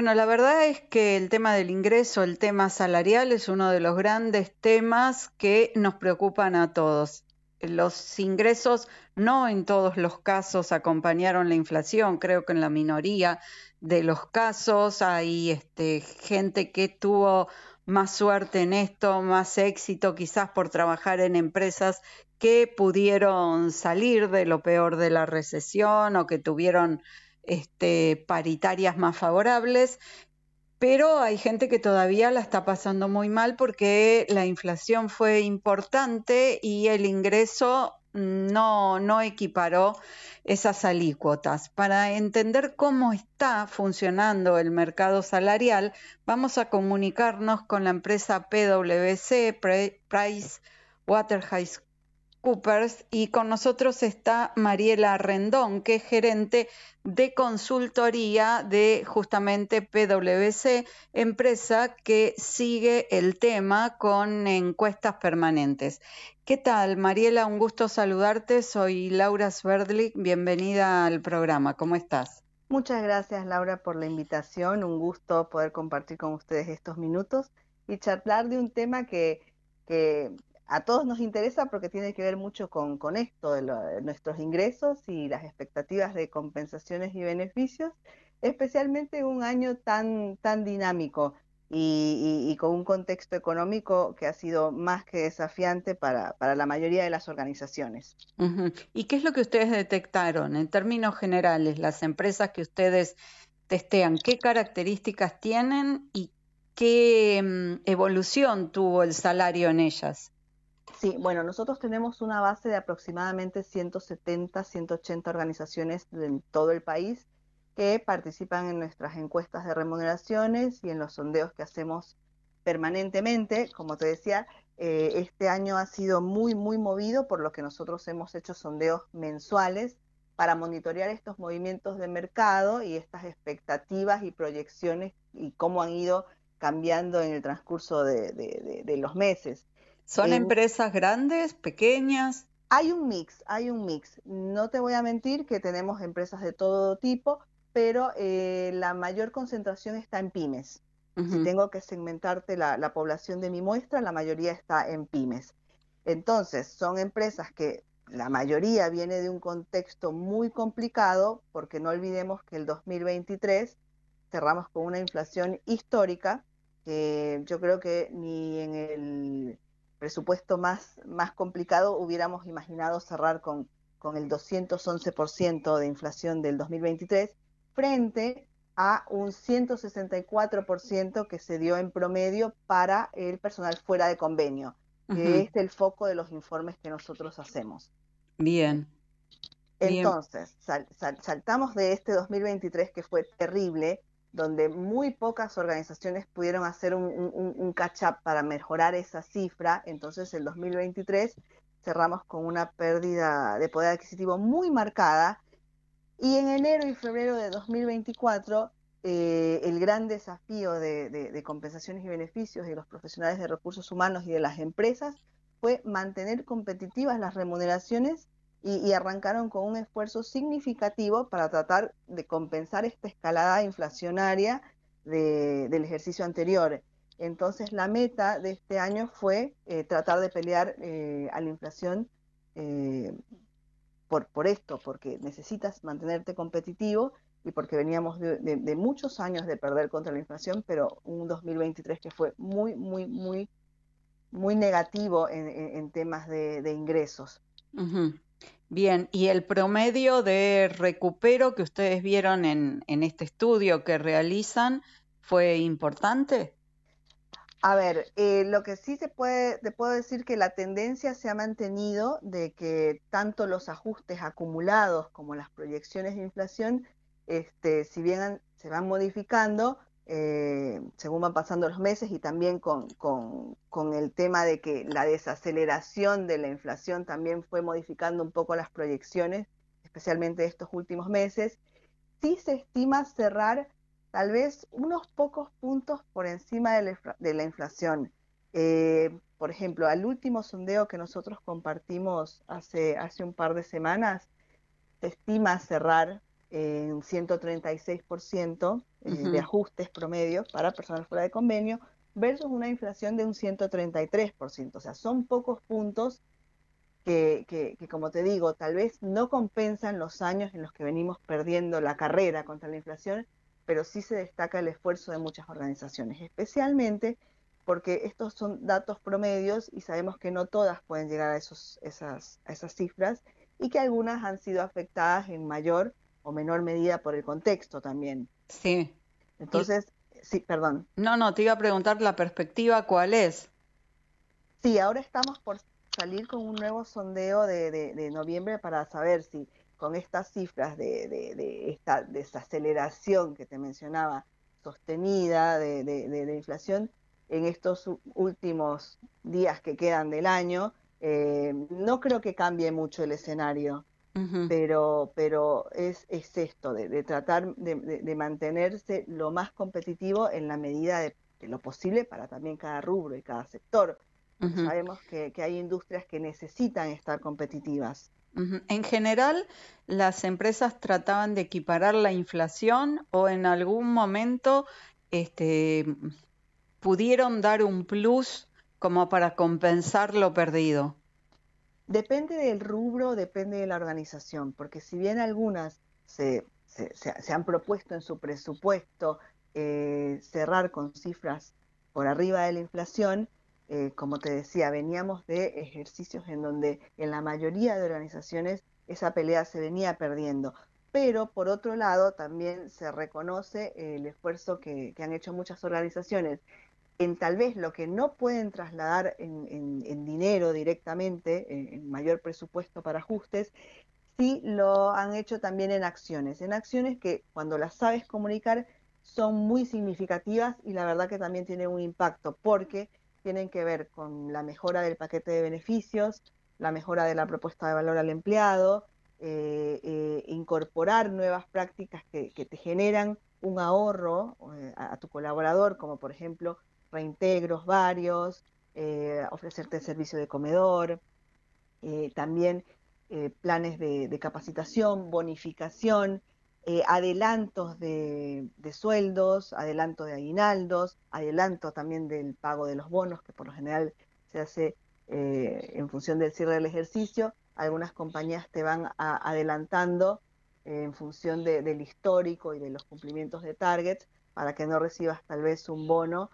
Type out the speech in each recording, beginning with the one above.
Bueno, la verdad es que el tema del ingreso, el tema salarial es uno de los grandes temas que nos preocupan a todos. Los ingresos no en todos los casos acompañaron la inflación, creo que en la minoría de los casos hay este, gente que tuvo más suerte en esto, más éxito quizás por trabajar en empresas que pudieron salir de lo peor de la recesión o que tuvieron este, paritarias más favorables, pero hay gente que todavía la está pasando muy mal porque la inflación fue importante y el ingreso no, no equiparó esas alícuotas. Para entender cómo está funcionando el mercado salarial, vamos a comunicarnos con la empresa PwC, Price Waterhouse Coopers y con nosotros está Mariela Rendón, que es gerente de consultoría de justamente PwC, empresa que sigue el tema con encuestas permanentes. ¿Qué tal, Mariela? Un gusto saludarte. Soy Laura Sverdlik. Bienvenida al programa. ¿Cómo estás? Muchas gracias, Laura, por la invitación. Un gusto poder compartir con ustedes estos minutos y charlar de un tema que que a todos nos interesa porque tiene que ver mucho con, esto, de, nuestros ingresos y las expectativas de compensaciones y beneficios, especialmente en un año tan, tan dinámico y, con un contexto económico que ha sido más que desafiante para, la mayoría de las organizaciones. ¿Y qué es lo que ustedes detectaron en términos generales, las empresas que ustedes testean? ¿Qué características tienen y qué mm, evolución tuvo el salario en ellas? Sí, bueno, nosotros tenemos una base de aproximadamente 170, 180 organizaciones en todo el país que participan en nuestras encuestas de remuneraciones y en los sondeos que hacemos permanentemente. Como te decía, eh, este año ha sido muy, muy movido, por lo que nosotros hemos hecho sondeos mensuales para monitorear estos movimientos de mercado y estas expectativas y proyecciones y cómo han ido cambiando en el transcurso de los meses. ¿Son eh, empresas grandes, pequeñas? Hay un mix, hay un mix. No te voy a mentir que tenemos empresas de todo tipo, pero eh, la mayor concentración está en pymes. Si tengo que segmentarte la, la población de mi muestra, la mayoría está en pymes. Entonces, son empresas que la mayoría viene de un contexto muy complicado, porque no olvidemos que el 2023 cerramos con una inflación histórica, que yo creo que ni en el presupuesto más, más complicado hubiéramos imaginado cerrar con, con el 211% de inflación del 2023 frente a un 164% que se dio en promedio para el personal fuera de convenio, que es el foco de los informes que nosotros hacemos. Bien. Entonces, saltamos de este 2023 que fue terrible donde muy pocas organizaciones pudieron hacer un, catch-up para mejorar esa cifra, entonces el 2023 cerramos con una pérdida de poder adquisitivo muy marcada y en enero y febrero de 2024 eh, el gran desafío de compensaciones y beneficios de los profesionales de recursos humanos y de las empresas fue mantener competitivas las remuneraciones y, arrancaron con un esfuerzo significativo para tratar de compensar esta escalada inflacionaria del ejercicio anterior. Entonces la meta de este año fue eh, tratar de pelear eh, a la inflación eh, por, por esto, porque necesitas mantenerte competitivo y porque veníamos de, muchos años de perder contra la inflación, pero un 2023 que fue muy, muy, muy, muy negativo en, temas de ingresos. Bien, y el promedio de recupero que ustedes vieron en, este estudio que realizan fue importante. A ver, eh, lo que sí te, puede, te puedo decir que la tendencia se ha mantenido de que tanto los ajustes acumulados como las proyecciones de inflación, este, si bien se van modificando, eh, según van pasando los meses y también con, el tema de que la desaceleración de la inflación también fue modificando un poco las proyecciones, especialmente estos últimos meses, sí se estima cerrar tal vez unos pocos puntos por encima de la, inflación. Eh, por ejemplo, al último sondeo que nosotros compartimos hace, hace un par de semanas, se estima cerrar en 136% eh, de ajustes promedios para personas fuera de convenio versus una inflación de un 133%. O sea, son pocos puntos que, como te digo, tal vez no compensan los años en los que venimos perdiendo la carrera contra la inflación, pero sí se destaca el esfuerzo de muchas organizaciones, especialmente porque estos son datos promedios y sabemos que no todas pueden llegar a, esos, esas, a esas cifras y que algunas han sido afectadas en mayor o menor medida por el contexto también. Sí. Entonces, sí, perdón. No, no, te iba a preguntar la perspectiva cuál es. Sí, ahora estamos por salir con un nuevo sondeo de, de, noviembre para saber si con estas cifras de, de esta desaceleración que te mencionaba, sostenida de, la inflación, en estos últimos días que quedan del año, eh, no creo que cambie mucho el escenario pero, pero es, es esto, de, tratar de, mantenerse lo más competitivo en la medida de, lo posible para también cada rubro y cada sector. Sabemos que, que hay industrias que necesitan estar competitivas. En general, las empresas trataban de equiparar la inflación o en algún momento este, pudieron dar un plus como para compensar lo perdido. Depende del rubro, depende de la organización, porque si bien algunas se, han propuesto en su presupuesto eh, cerrar con cifras por arriba de la inflación, eh, como te decía, veníamos de ejercicios en donde en la mayoría de organizaciones esa pelea se venía perdiendo. Pero por otro lado, también se reconoce el esfuerzo que han hecho muchas organizaciones en tal vez lo que no pueden trasladar en, dinero directamente, eh, en, mayor presupuesto para ajustes, sí lo han hecho también en acciones, en acciones que cuando las sabes comunicar son muy significativas y la verdad que también tienen un impacto porque tienen que ver con la mejora del paquete de beneficios, la mejora de la propuesta de valor al empleado, eh, eh, incorporar nuevas prácticas que, te generan un ahorro a tu colaborador, como por ejemplo reintegros varios, eh, ofrecerte servicio de comedor, eh, también eh, planes de, capacitación, bonificación, eh, adelantos de, sueldos, adelanto de aguinaldos, adelanto también del pago de los bonos, que por lo general se hace en función del cierre del ejercicio. Algunas compañías te van adelantando en función del histórico y de los cumplimientos de targets para que no recibas tal vez un bono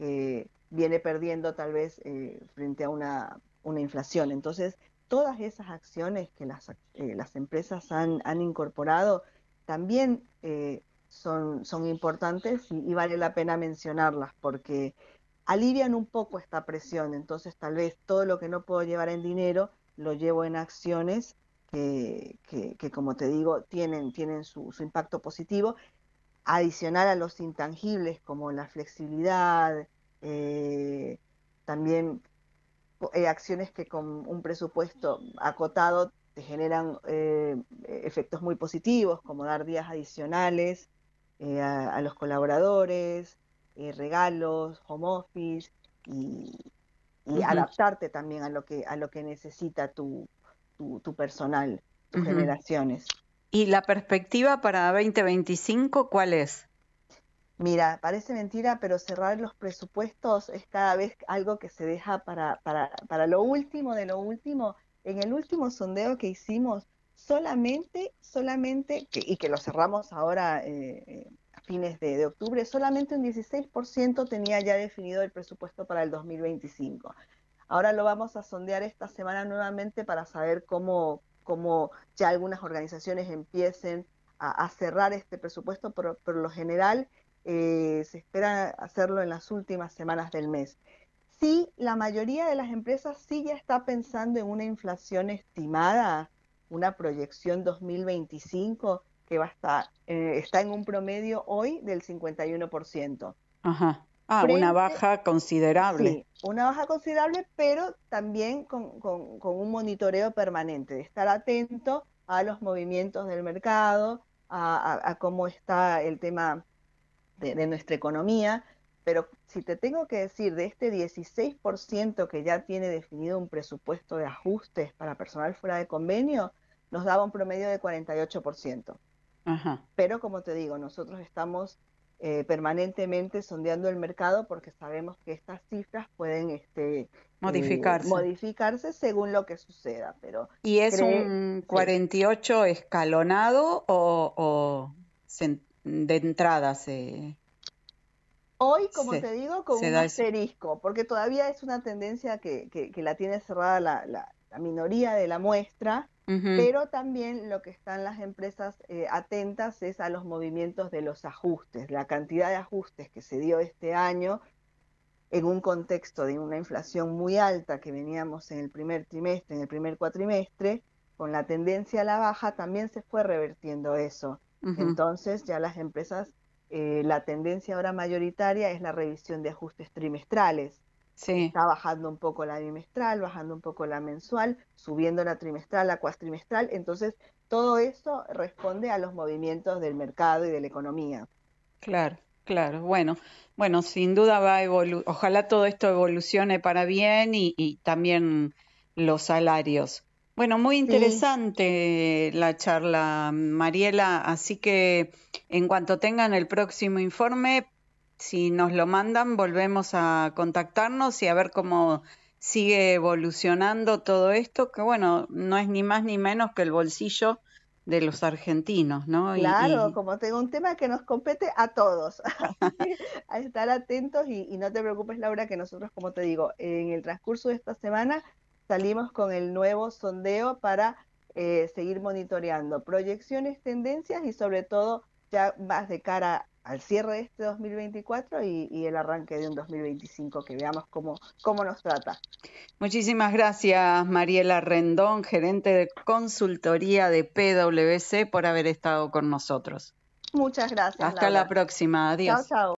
eh, viene perdiendo tal vez eh, frente a una, inflación. Entonces, todas esas acciones que las, eh, empresas han, incorporado también son, son importantes y, vale la pena mencionarlas porque alivian un poco esta presión. Entonces, tal vez todo lo que no puedo llevar en dinero lo llevo en acciones que, como te digo, tienen, tienen su, su impacto positivo adicional a los intangibles como la flexibilidad, eh, también eh, acciones que con un presupuesto acotado te generan eh, efectos muy positivos, como dar días adicionales a, los colaboradores, regalos, home office y, adaptarte también a lo que a lo que necesita tu, tu, personal, tus generaciones. ¿Y la perspectiva para 2025 cuál es? Mira, parece mentira, pero cerrar los presupuestos es cada vez algo que se deja para, para, para lo último de lo último. En el último sondeo que hicimos, solamente, solamente, y que lo cerramos ahora eh, eh, a fines de, de, octubre, solamente un 16% tenía ya definido el presupuesto para el 2025. Ahora lo vamos a sondear esta semana nuevamente para saber cómo, como ya algunas organizaciones empiecen a, cerrar este presupuesto, pero por lo general eh, se espera hacerlo en las últimas semanas del mes. Sí, la mayoría de las empresas sí ya está pensando en una inflación estimada, una proyección 2025 que va a estar, eh, está en un promedio hoy del 51%. Ajá. Ah, una baja considerable. una baja considerable, pero también con, un monitoreo permanente, de estar atento a los movimientos del mercado, a, cómo está el tema de, nuestra economía. Pero si te tengo que decir, de este 16% que ya tiene definido un presupuesto de ajustes para personal fuera de convenio, nos daba un promedio de 48%. Pero como te digo, nosotros estamos eh, permanentemente sondeando el mercado porque sabemos que estas cifras pueden este, eh, modificarse. según lo que suceda. Pero ¿Y es un 48 escalonado o, de entrada Hoy, como te digo, con un asterisco, porque todavía es una tendencia que, que, la tiene cerrada la, la, la minoría de la muestra, pero también lo que están las empresas eh, atentas es a los movimientos de los ajustes, la cantidad de ajustes que se dio este año en un contexto de una inflación muy alta que veníamos en el primer trimestre, en el primer cuatrimestre, con la tendencia a la baja, también se fue revertiendo eso. Entonces ya las empresas, eh, la tendencia ahora mayoritaria es la revisión de ajustes trimestrales. Está bajando un poco la bimestral, bajando un poco la mensual, subiendo la trimestral, la cuatrimestral. Entonces, todo eso responde a los movimientos del mercado y de la economía. Claro, claro. Bueno, bueno, sin duda va a evolucionar. Ojalá todo esto evolucione para bien y, también los salarios. Bueno, muy interesante la charla, Mariela. Así que en cuanto tengan el próximo informe, si nos lo mandan, volvemos a contactarnos y a ver cómo sigue evolucionando todo esto, que bueno, no es ni más ni menos que el bolsillo de los argentinos, ¿no? Claro, como tengo un tema que nos compete a todos, a estar atentos y, no te preocupes, Laura, que nosotros, como te digo, en el transcurso de esta semana salimos con el nuevo sondeo para eh, seguir monitoreando proyecciones, tendencias y sobre todo ya más de cara al cierre de este 2024 y, el arranque de un 2025, que veamos cómo, cómo nos trata. Muchísimas gracias, Mariela Rendón, gerente de consultoría de PwC, por haber estado con nosotros. Muchas gracias. Hasta la próxima. Adiós. Chao, chao.